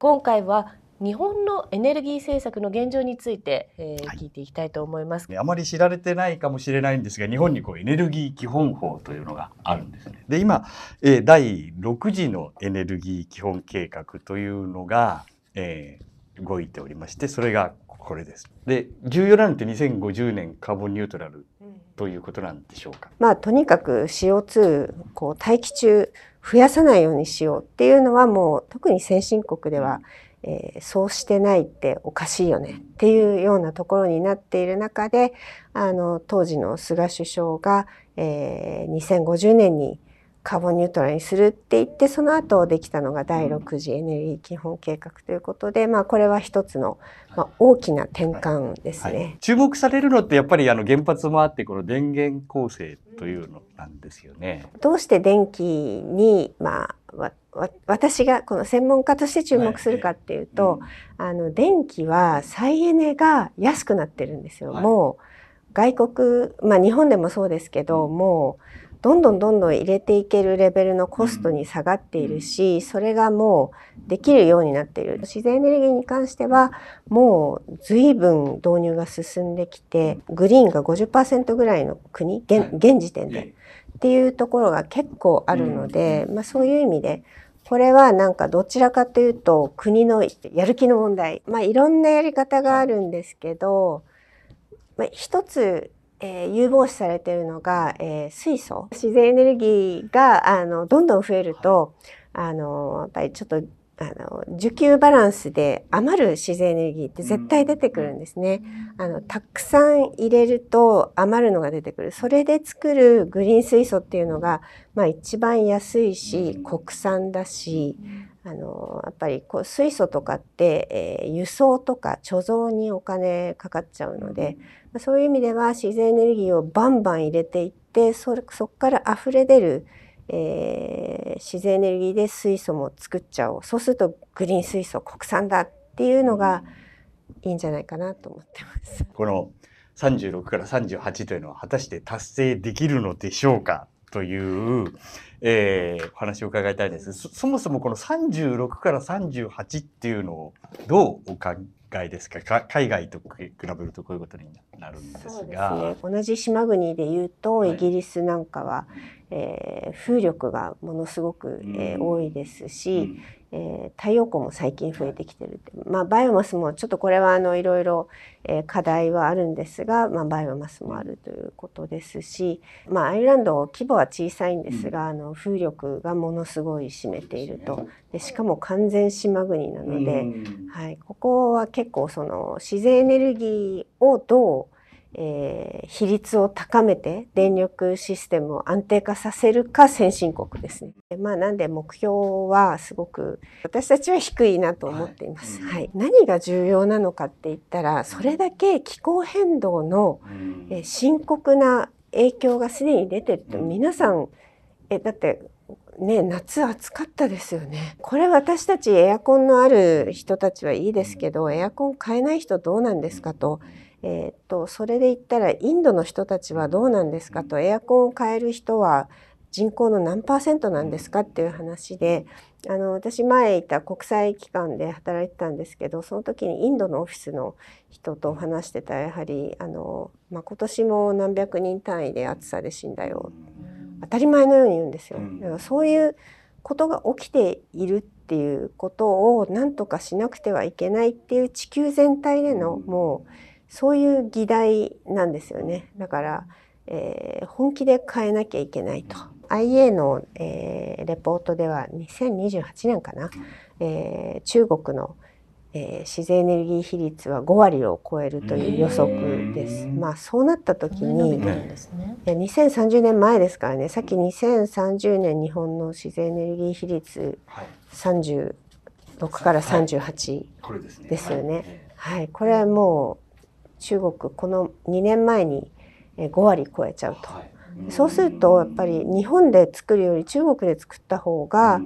今回は日本のエネルギー政策の現状について、えー、はい、聞いていきたいと思います、あまり知られてないかもしれないんですが日本にこうエネルギー基本法というのがあるんですね。で今、えー、第6次のエネルギー基本計画というのが、えー、動いておりましてそれがこれです。で重要なのって2050年カーボンニュートラルということなんでしょうか、まあ、とにかく CO2 こう大気中増やさないようにしようっていうのはもう特に先進国では、えー、そうしてないっておかしいよねっていうようなところになっている中であの当時の菅首相が、えー、2050年にカーボンニュートラルにするって言ってその後できたのが第6次エネルギー基本計画ということで、まあ、これは一つの、まあ、大きな転換ですね、はいはい、注目されるのってやっぱりあの原発もあってこの電源構成というのなんですよね。どうして電気に、まあ私がこの専門家として注目するかっていうと、はいうん、あの電気は再エネが安くなってるんですよ。もう外国、まあ、日本でもそうですけど、もうどんどんどんどん入れていけるレベルのコストに下がっているし、それがもうできるようになっている自然エネルギーに関してはもう随分導入が進んできてグリーンが50%ぐらいの国現時点でっていうところが結構あるので、まあ、そういう意味でこれはなんかどちらかというと国のやる気の問題、まあ、いろんなやり方があるんですけど、まあ、一つえー、有望視されているのが、えー、水素自然エネルギーがあのどんどん増えると、はい、あのやっぱりちょっとあの需給バランスで余る自然エネルギーって絶対出てくるんですね。うん、あのたくさん入れると余るのが出てくる。それで作るグリーン水素っていうのが、まあ、一番安いし国産だし、あのやっぱりこう水素とかって、えー、輸送とか貯蔵にお金かかっちゃうので、まあ、そういう意味では自然エネルギーをバンバン入れていってそこから溢れ出る、えー、自然エネルギーで水素も作っちゃおうそうするとグリーン水素国産だっていうのがいいんじゃないかなと思ってます。この36から38というのは果たして達成できるのでしょうかという、えー、お話を伺いたいですそ。そもそもこの36から38っていうのをどうお考えですかか海外と比べるとこういうことになるんですが。ですね、同じ島国でいうとイギリスなんかは、はい、えー、風力がものすごく、えー、多いですし、うんえー、太陽光も最近増えてきてるまあ、バイオマスもちょっとこれはあのいろいろ、えー、課題はあるんですが、まあ、バイオマスもあるということですし、まあ、アイルランド規模は小さいんですが、うん、あの風力がものすごい占めているとでしかも完全島国なので、うん、はい、ここは結構その自然エネルギーをどうえー、比率を高めて電力システムを安定化させるか先進国ですね。まあ、なんで目標はすごく私たちは低いなと思っています。はい、はい、何が重要なのかって言ったらそれだけ気候変動の、え深刻な影響がすでに出てると皆さんえだってね、夏暑かったですよね。これ私たちエアコンのある人たちはいいですけどエアコン買えない人どうなんですかと。えー、っとそれで言ったらインドの人たちはどうなんですかとエアコンを変える人は人口の何パーセントなんですかっていう話であの私前いた国際機関で働いてたんですけどその時にインドのオフィスの人と話してたらやはりあの、まあ、今年も何百人単位で暑さで死んだよ当たり前のように言うんですよ。だからそういうことが起きているっていうことを何とかしなくてはいけないっていう地球全体でのもうそういう議題なんですよねだから、えー、本気で変えなきゃいけないと。IA の、えー、レポートでは2028年かな、えー、中国の、えー、自然エネルギー比率は5割を超えるという予測です。まあそうなった時に、ね、2030年前ですからねさっき2030年日本の自然エネルギー比率36から38ですよね。はい、これはもう中国この2年前に5割超えちゃうと、はい、そうするとやっぱり日本で作るより中国で作った方が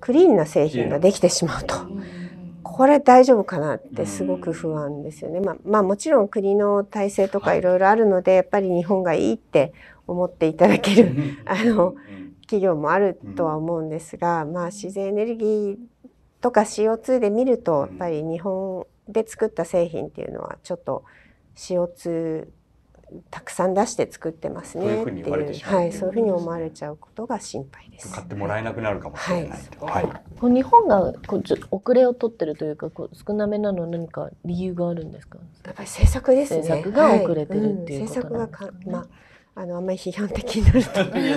クリーンな製品ができてしまうと。これ大丈夫かなってすごく不安ですよね。まあ、まあ、もちろん国の体制とかいろいろあるので、やっぱり日本がいいって思っていただける あの企業もあるとは思うんですが、まあ、自然エネルギーとか CO2 で見るとやっぱり日本で作った製品っていうのはちょっと CO2 たくさん出して作ってますねそういううに思わてしまう、はい、そういうふうに思われちゃうことが心配です買ってもらえなくなるかもしれないと、はい、はい、日本がこう遅れを取ってるというかこう少なめなの何か理由があるんですかやっぱり政策ですね政策が遅れてるっていうことなんですか、ね、はいうん、政策がか、まああのあんまり批判的になる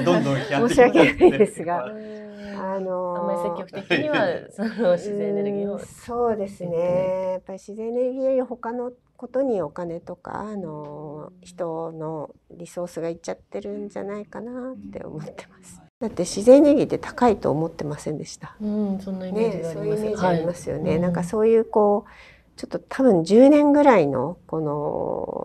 と どんどん批判申し訳ないですが、あのあんまり積極的にはその自然エネルギーを、そうですね。やっぱり自然エネルギーより他のことにお金とかあの人のリソースがいっちゃってるんじゃないかなって思ってます。だって自然エネルギーって高いと思ってませんでした。うん、そんなイメージがあります、ね、そういうイメージありますよね。はい、なんかそういうこうちょっと多分10年ぐらいのこ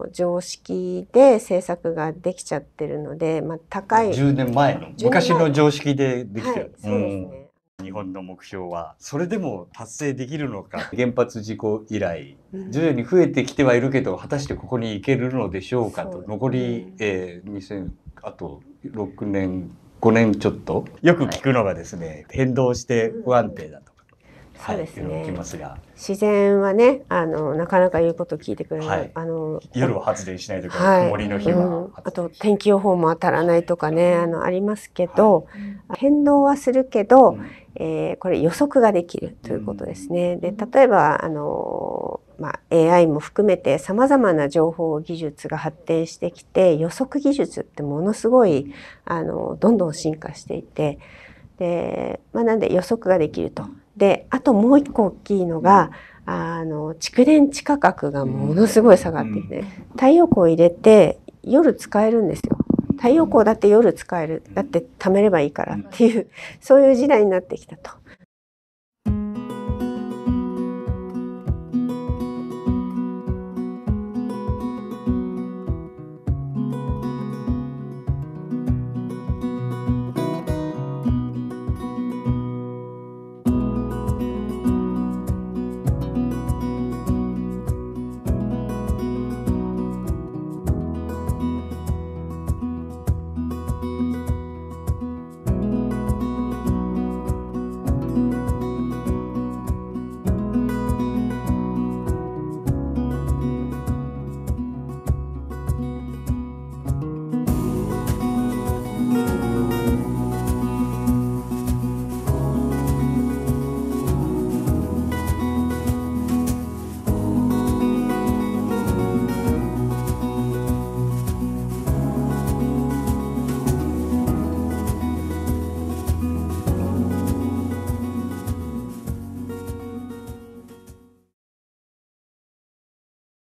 の常識で制作ができちゃってるので、まあ、高い10年前の昔の常識でできてる、はい、そうですね、うん、日本の目標はそれでも達成できるのか原発事故以来徐々に増えてきてはいるけど果たしてここに行けるのでしょうかと、ね、残り、えー、2000あと6年5年ちょっとよく聞くのがですね、はい、変動して不安定だと。そうですね、ますが自然はねあのなかなか言うこと聞いてくれない、はい、あの夜は発電しないとか、はい、曇りの日は、うん、あと天気予報も当たらないとかねあのありますけど、はい、変動はするけど、うん、えー、これ予測ができるということですね。うん、で例えばあのまあ、AI も含めてさまざまな情報技術が発展してきて予測技術ってものすごいあのどんどん進化していてで、まあ、なんで予測ができるとであともう一個大きいのが、あの蓄電池価格がものすごい下がってきて、太陽光入れて夜使えるんですよ。太陽光だって夜使えるだって貯めればいいからっていうそういう時代になってきたと。